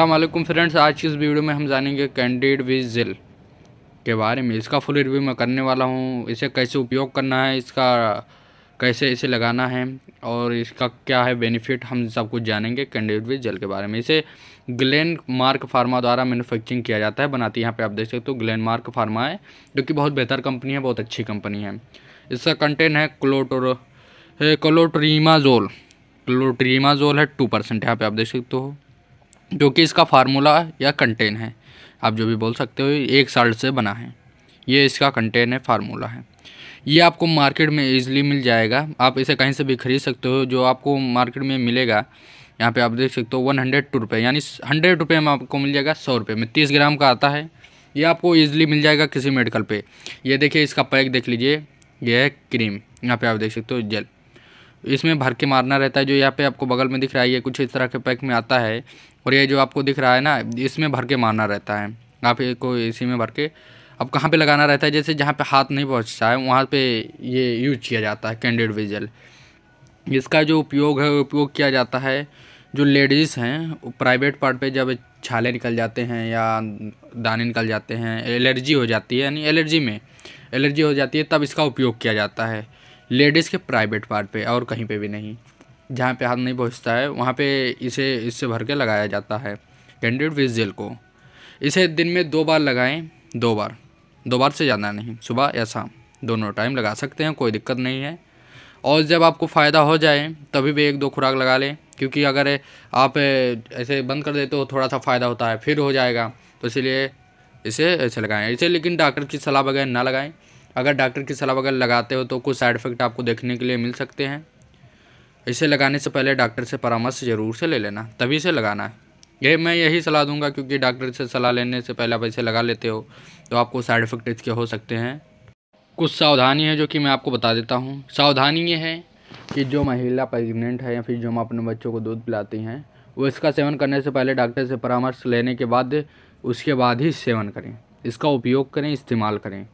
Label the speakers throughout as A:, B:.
A: वालेकुम फ्रेंड्स आज की इस वीडियो में हम जानेंगे कैंडिड विज के बारे में इसका फुल रिव्यू मैं करने वाला हूँ इसे कैसे उपयोग करना है इसका कैसे इसे लगाना है और इसका क्या है बेनिफिट हम सब कुछ जानेंगे कैंडिड विज जेल के बारे में इसे ग्लेन मार्क फार्मा द्वारा मैनुफैक्चरिंग किया जाता है बनाती है यहाँ पर आप देख सकते हो ग्लैन मार्क फार्मा है जो कि बहुत बेहतर कंपनी है बहुत अच्छी कंपनी है इसका कंटेंट है क्लोटोर है क्लोट्रीमाजोल क्लोट्रीमाजोल है टू परसेंट यहाँ पे आप देख सकते हो जो कि इसका फार्मूला या कंटेन है आप जो भी बोल सकते हो एक साल्ट से बना है ये इसका कंटेन है फार्मूला है ये आपको मार्केट में ईजिली मिल जाएगा आप इसे कहीं से भी खरीद सकते हो जो आपको मार्केट में मिलेगा यहाँ पे आप देख सकते हो वन हंड्रेड टू रुपये यानी हंड्रेड रुपये में आपको मिल जाएगा सौ रुपये में तीस ग्राम का आता है ये आपको ईजिली मिल जाएगा किसी मेडिकल पे ये देखिए इसका पैक देख लीजिए यह है क्रीम यहाँ पे आप देख सकते हो जेल इसमें भर के मारना रहता है जो यहाँ पे आपको बगल में दिख रहा है ये कुछ इस तरह के पैक में आता है और ये जो आपको दिख रहा है ना इसमें भर के मारना रहता है आप को इसी में भर के अब कहाँ पे लगाना रहता है जैसे जहाँ पे हाथ नहीं पहुँचता है वहाँ पे ये यूज किया जाता है कैंडेड विजल इसका जो उपयोग है उपयोग किया जाता है जो लेडीज़ हैं प्राइवेट पार्ट पे जब छाले निकल जाते हैं या दाने निकल जाते हैं एलर्जी हो जाती है यानी एलर्जी में एलर्जी हो जाती है तब इसका उपयोग किया जाता है लेडीज़ के प्राइवेट पार्ट पे और कहीं पे भी नहीं जहाँ पे हाथ नहीं पहुँचता है वहाँ पे इसे इससे भर के लगाया जाता है कैंडिड विज जेल को इसे दिन में दो बार लगाएं दो बार दो बार से ज़्यादा नहीं सुबह या शाम दोनों टाइम लगा सकते हैं कोई दिक्कत नहीं है और जब आपको फ़ायदा हो जाए तभी भी एक दो खुराक लगा लें क्योंकि अगर आप ऐसे बंद कर देते हो थोड़ा सा फ़ायदा होता है फिर हो जाएगा तो इसलिए इसे ऐसे लगाएं इसे लेकिन डॉक्टर की सलाह बगैर ना लगाएं अगर डॉक्टर की सलाह अगर लगाते हो तो कुछ साइड इफ़ेक्ट आपको देखने के लिए मिल सकते हैं इसे लगाने से पहले डॉक्टर से परामर्श ज़रूर से ले लेना तभी से लगाना है ये मैं यही सलाह दूंगा क्योंकि डॉक्टर से सलाह लेने से पहले आप इसे लगा लेते हो तो आपको साइड इफ़ेक्ट इसके हो सकते हैं कुछ सावधानी है जो कि मैं आपको बता देता हूँ सावधानी ये है कि जो महिला प्रेगनेंट है या फिर जो हम अपने बच्चों को दूध पिलाती हैं वो इसका सेवन करने से पहले डॉक्टर से परामर्श लेने के बाद उसके बाद ही सेवन करें इसका उपयोग करें इस्तेमाल करें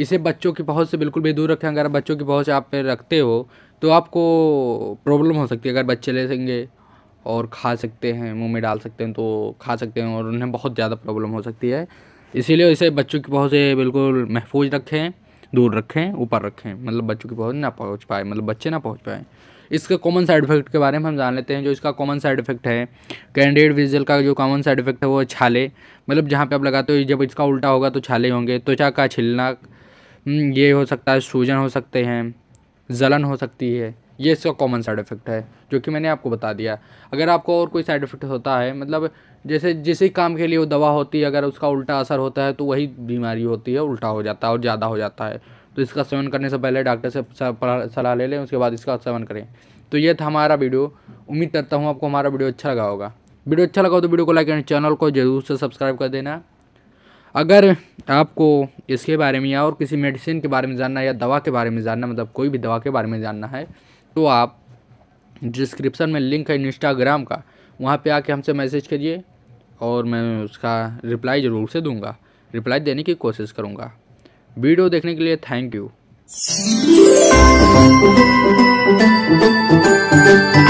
A: इसे बच्चों की पहुँच से बिल्कुल भी दूर रखें अगर बच्चों की पहुँच आप पे रखते हो तो आपको प्रॉब्लम हो सकती है अगर बच्चे ले सकेंगे और खा सकते हैं मुंह में डाल सकते हैं तो खा सकते हैं और उन्हें बहुत ज़्यादा प्रॉब्लम हो सकती है इसीलिए इसे बच्चों की पहुँच से बिल्कुल महफूज रखें दूर रखें ऊपर रखें मतलब बच्चों की पहुँच ना पहुँच पाए मतलब बच्चे ना पहुँच पाएँ इसके कॉमन साइड इफेक्ट के बारे में हम जान लेते हैं जो इसका कॉमन साइड इफेक्ट है कैंडिडेट विजल का जो कॉमन साइड इफेक्ट है वो छाले मतलब जहाँ पे आप लगाते हो जब इसका उल्टा होगा तो छाले होंगे त्वचा का छिलना हम्म, ये हो सकता है सूजन हो सकते हैं जलन हो सकती है ये इसका कॉमन साइड इफ़ेक्ट है जो कि मैंने आपको बता दिया अगर आपको और कोई साइड इफ़ेक्ट होता है मतलब जैसे जिस ही काम के लिए वो दवा होती है अगर उसका उल्टा असर होता है तो वही बीमारी होती है उल्टा हो जाता है और ज़्यादा हो जाता है तो इसका सेवन करने से पहले डॉक्टर से सलाह ले लें उसके बाद इसका सेवन करें तो ये था हमारा वीडियो उम्मीद करता हूँ आपको हमारा वीडियो अच्छा लगा होगा वीडियो अच्छा लगा हो तो वीडियो को लाइक एंड चैनल को जरूर से सब्सक्राइब कर देना अगर आपको इसके बारे में या और किसी मेडिसिन के बारे में जानना है या दवा के बारे में जानना मतलब कोई भी दवा के बारे में जानना है तो आप डिस्क्रिप्शन में लिंक है इंस्टाग्राम का वहाँ पे आके हमसे मैसेज करिए और मैं उसका रिप्लाई ज़रूर से दूंगा रिप्लाई देने की कोशिश करूँगा वीडियो देखने के लिए थैंक यू